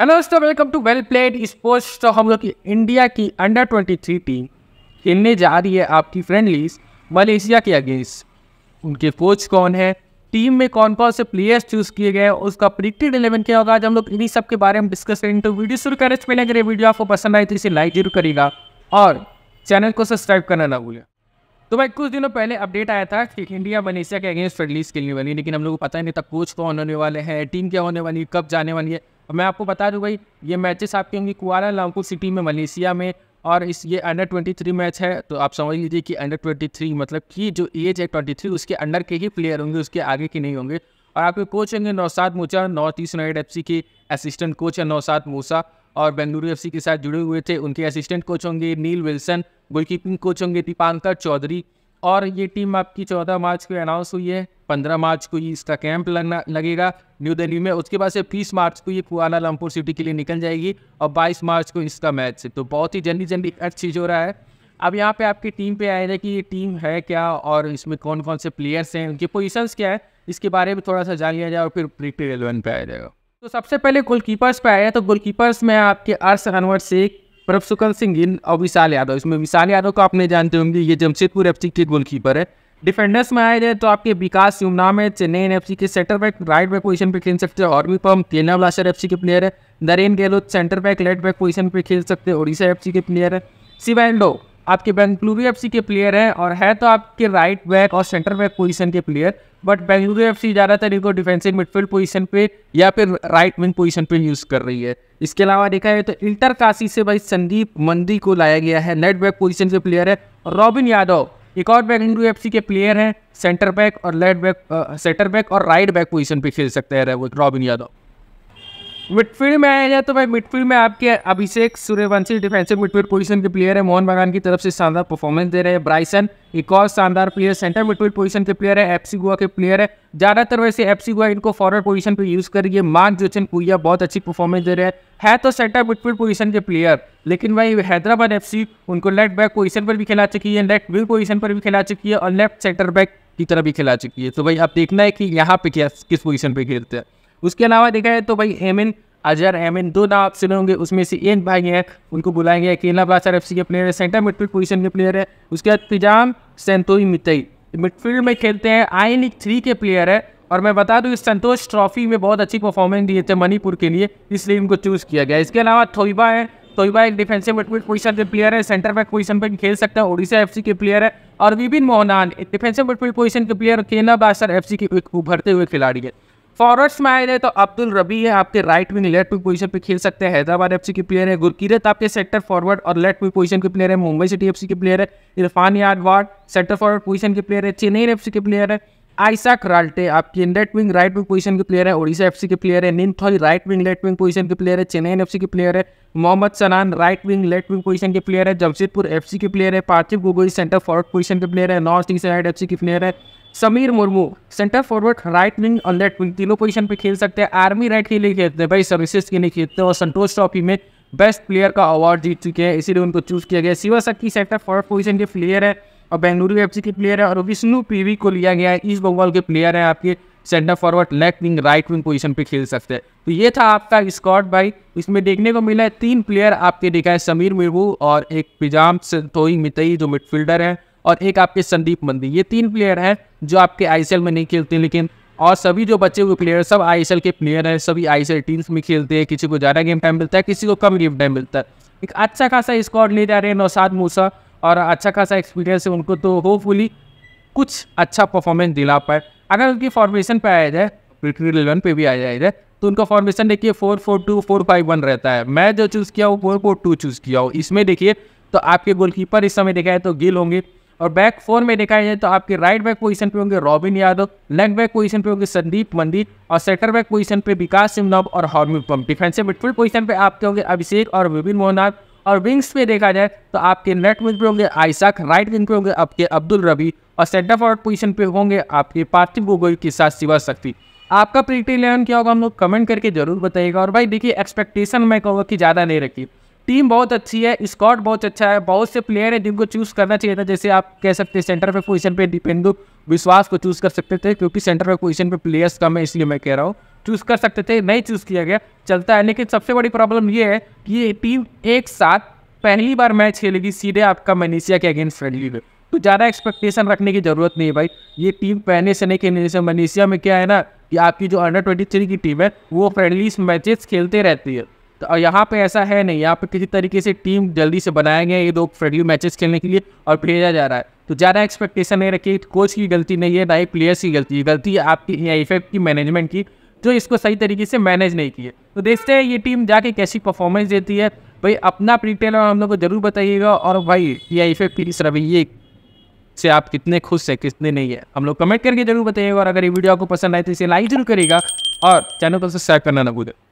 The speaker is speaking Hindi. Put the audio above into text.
हेलो दोस्तों welcome to well played sports तो हम लोग की इंडिया की अंडर 23 टीम खेलने जा रही है आपकी फ्रेंडलीज मलेशिया के अगेंस्ट उनके कोच कौन है टीम में कौन कौन से प्लेयर्स चूज किए गए उसका प्रिक्टेड इलेवन क्या होगा आज हम लोग इन्हीं सब के बारे में डिस्कस करेंगे तो वीडियो शुरू करें पहले अगर ये वीडियो आपको पसंद आए तो इसे लाइक जरूर करेगा और चैनल को सब्सक्राइब करना ना भूलें तो भाई कुछ दिनों पहले अपडेट आया था कि इंडिया मलेशिया के अगेंस्ट फ्रेंडलीज खेलने वाली लेकिन हम लोग को पता ही नहीं था कोच कौन होने वाले हैं टीम क्या होने वाली है कब जाने वाली है और मैं आपको बता दूँ भाई ये मैचेस आपके होंगे कुआला लंपुर सिटी में मलेशिया में और इस ये अंडर 23 मैच है तो आप समझ लीजिए कि अंडर 23 मतलब कि जो एज है 23 उसके अंडर के ही प्लेयर होंगे उसके आगे के नहीं होंगे और आपके कोच होंगे Naushad Moosa North East United F के असिस्टेंट कोच है नौसाद मूसा और बेंगलुरु एफ के साथ जुड़े हुए थे उनके असिस्टेंट कोच होंगे नील विल्सन गोलकीपिंग कोच होंगे दीपांकर चौधरी और ये टीम आपकी चौदह मार्च को अनाउंस हुई है पंद्रह मार्च को ही इसका कैंप लगना लगेगा न्यू दिल्ली में उसके बाद से बीस मार्च को ये कुआला लमपुर सिटी के लिए निकल जाएगी और बाईस मार्च को इसका मैच है तो बहुत ही जल्दी जल्दी हर चीज़ हो रहा है अब यहाँ पे आपकी टीम पे आएगा कि ये टीम है क्या और इसमें कौन कौन से प्लेयर्स हैं उनकी पोजिशन क्या है इसके बारे में थोड़ा सा जान लिया जाए और फिर प्रिटी इलेवन पे आ जाएगा तो सबसे पहले गोलकीपर्स पे आया तो गोलकीपर्स में आपके अर्स अनवर शेख प्रभसुकन सिंह गिन और विशाल यादव इसमें विशाल यादव को आपने जानते होंगे ये जमशेदपुर एफ के गोलकीपर है डिफेंडर्स में आए जाए तो आपके विकास युमना में चेन्नई एन एफ सी के centre back right back position पे खेल सकते हैं और भी पम केना ब्लास्टर एफ सी के प्लेयर है Narender Gahlot centre back left back position पे खेल सकते हैं उड़ीसा एफ सी के प्लेयर है सिवैंडो आपके बेंगलुरु एफ सी के प्लेयर हैं और है तो आपके राइट बैक और सेंटर बैक पोजीशन के player but Bengaluru F C ज़्यादातर इनको डिफेंसिव मिडफील्ड पोजीशन पे या फिर राइट विंग पोजीशन पे यूज़ कर रही है इसके अलावा देखा जाए तो इंटर काशी से भाई संदीप मंदी को लाया गया है नेट बैक पोजीशन के प्लेयर है रॉबिन यादव एक और बैक इंडू एफ के प्लेयर हैं सेंटर बैक और लेफ्ट बैक सेंटर बैक और राइट बैक पोजीशन पे खेल सकते हैं रॉबिन यादव मिडफील्ड में आया जाए तो भाई मिडफील्ड में आपके Abhishek Suryavanshi defensive midfield position के प्लेयर है मोहन बगान की तरफ से शानदार परफॉर्मेंस दे रहे हैं ब्राइसन एक और शानदार प्लेयर सेंटर मिडफील्ड पोजीशन के प्लेयर है एफसी गोवा के प्लेयर है ज़्यादातर वैसे एफसी गोवा इनको फॉरवर्ड पोजीशन पे यूज़ करिए मार्क जोचन पुइया बहुत अच्छी परफॉर्मेंस दे रहे हैं है तो सेंटर मिडफील्ड पोजीशन के प्लेयर लेकिन भाई हैदराबाद एफ उनको लेफ्ट बैक पोजीशन पर भी खिला चुकी है लेफ्ट विल पोजीशन पर भी खिला चुकी है और लेफ्ट सेंटर बैक की तरह भी खिला चुकी है तो भाई आप देखना है कि यहाँ पे क्या किस पोजीशन पे खेलते हैं उसके अलावा देखा जाए तो भाई एमिन अजहर एमिन दो नाम ऑप्शन होंगे उसमें से एक भाई है उनको बुलाया गया केला ब्लास्टर एफ के प्लेयर है सेंटर मिडफील्ड पोजिशन के प्लेयर है उसके बाद पिजाम सेंतोई मितई मिडफील्ड में खेलते हैं आई लीग थ्री के प्लेयर है और मैं बता दूं इस संतोष ट्रॉफी में बहुत अच्छी परफॉर्मेंस दिए थे मणिपुर के लिए इसलिए इनको चूज़ किया गया इसके अलावा थोइबा है थोइबा एक डिफेंसिव मिडफील्ड पोजीशन के प्लेयर है सेंटर बैक पोजीशन पर खेल सकता है ओडिशा एफसी के प्लेयर है और Vibin Mohanan defensive midfield position के प्लेयर केरला बासर एफ के उभरते हुए खिलाड़ी है फॉरवर्ड्स में आए जाए तो अब्दुल रबी है आपके right wing left wing position पे खेल सकते हैं हैदराबाद एफसी के प्लेयर है गुरकीरत आपके सेक्टर फॉरवर्ड और लेफ्ट विंग पोजीशन के प्लेयर है मुंबई सिटी एफसी के प्लेयर है Irfan Yadwad sector forward position के प्लेयर है चेन्नई एफ के प्लेयर है आयसा राल्टे आपके left wing right wing position के प्लेयर है ओडिशा एफ के प्लेयर है थॉरी right wing left wing position के प्लेयर है चेन्नई एफ के प्लेयर है Mohammed Sanan right wing left wing position के प्लेयर है जमशेदपुर एफ के प्लेयर है Parthib Gogoi centre forward position के प्लेयर है नॉर्थ ईस्ट एफ एफसी के प्लेयर है Sameer Murmu centre forward right wing और लेफ्ट विंग तीनों पोजीशन पे खेल सकते हैं आर्मी राइट के लिए खेलते हैं भाई सर्विसेज के लिए खेलते हैं और संतोष ट्रॉफी में बेस्ट प्लेयर का अवार्ड जीत चुके हैं इसीलिए उनको चूज किया गया Shiva Shakti centre forward position के प्लेयर है और बेंगलुरु एफ के प्लेयर है और विष्णु पी को लिया गया है ईस्ट बंगाल के प्लेयर है आपके centre forward left wing right wing position पर खेल सकते हैं तो ये था आपका स्कॉट भाई इसमें देखने को मिला है तीन प्लेयर आपके देखा है समीर मुर्मू और एक पिजाम थोई मितई जो मिडफील्डर है और एक आपके संदीप मंदी ये तीन प्लेयर हैं जो आपके आई में नहीं खेलते लेकिन और सभी जो बचे हुए प्लेयर सब आई के प्लेयर हैं सभी आईएसएल टीम्स में खेलते हैं किसी को ज़्यादा गेम टाइम मिलता है किसी को कम गेम टाइम मिलता है एक अच्छा खासा स्कॉड ले जा रहे हैं नौसाद मूसा और अच्छा खासा एक्सपीरियंस है उनको तो होपफुली कुछ अच्छा परफॉर्मेंस दिला पाए अगर उनकी फॉर्मेशन पे आया जाए प्रिटी इलेवन पर भी आ जाए तो उनका फॉर्मेशन देखिए four four two four five one रहता है मैं जो चूज़ किया हूँ फोर फोर टू चूज़ किया हूँ इसमें देखिए तो आपके गोलकीपर इस समय देखा है तो गिल होंगे और बैक फोर में देखा जाए तो आपके राइट बैक पोजीशन पे होंगे Robin Yadav leg back position पे होंगे संदीप मंदिर और सेटर बैक पोजीशन पे विकास सिमनव और Hormipam defensive midfield position पे आपके होंगे अभिषेक और विभिन मोहनाथ और विंग्स पे देखा जाए तो आपके नेट विंग पे होंगे आयसाक राइट विंग पे होंगे आपके अब्दुल रबी और सेंटर फॉरवर्ड पोजिशन पे होंगे आपके पार्थिव गोगोई के साथ शिवा शक्ति आपका प्रिटी इलेवन क्या होगा हम लोग कमेंट करके जरूर बताइएगा और भाई देखिए एक्सपेक्टेशन मैं कहूँगा कि ज़्यादा नहीं रखी टीम बहुत अच्छी है स्कॉट बहुत अच्छा है बहुत से प्लेयर हैं जिनको चूज़ करना चाहिए था जैसे आप कह सकते हैं सेंटर पे पोजीशन पे दीपेंदु विश्वास को चूज़ कर सकते थे क्योंकि सेंटर पे पोजीशन पे प्लेयर्स कम है इसलिए मैं कह रहा हूँ चूज़ कर सकते थे नहीं चूज़ किया गया चलता है लेकिन सबसे बड़ी प्रॉब्लम ये है कि ये टीम एक साथ पहली बार मैच खेलेगी सीधे आपका मनीसिया के अगेंस्ट फ्रेंडली में तो ज़्यादा एक्सपेक्टेशन रखने की ज़रूरत नहीं है भाई ये टीम पहले से नहीं खेलने से मनीसिया में क्या है ना कि आपकी जो अंडर ट्वेंटी थ्री की टीम है वो फ्रेंडली मैचेस खेलते रहती है तो यहाँ पे ऐसा है नहीं यहाँ पे किसी तरीके से टीम जल्दी से बनाया गया ये दो फ्रेडली मैचेस खेलने के लिए और भेजा जा रहा है तो ज़्यादा एक्सपेक्टेशन नहीं रखिए कोच की गलती नहीं है ना ही प्लेयर्स की गलती है गलती है आपकी या इफेक्ट की मैनेजमेंट की जो इसको सही तरीके से मैनेज नहीं किए तो देखते हैं ये टीम जाके कैसी परफॉर्मेंस देती है भाई अपना प्रीटेल और हम लोग को जरूर बताइएगा और भाई या इफेक्ट प्लीज रवैये से आप कितने खुश हैं कितने नहीं है हम लोग कमेंट करके जरूर बताइएगा और अगर ये वीडियो आपको पसंद आए तो इसे लाइक जरूर करेगा और चैनल को सब्सक्राइब करना ना भूलें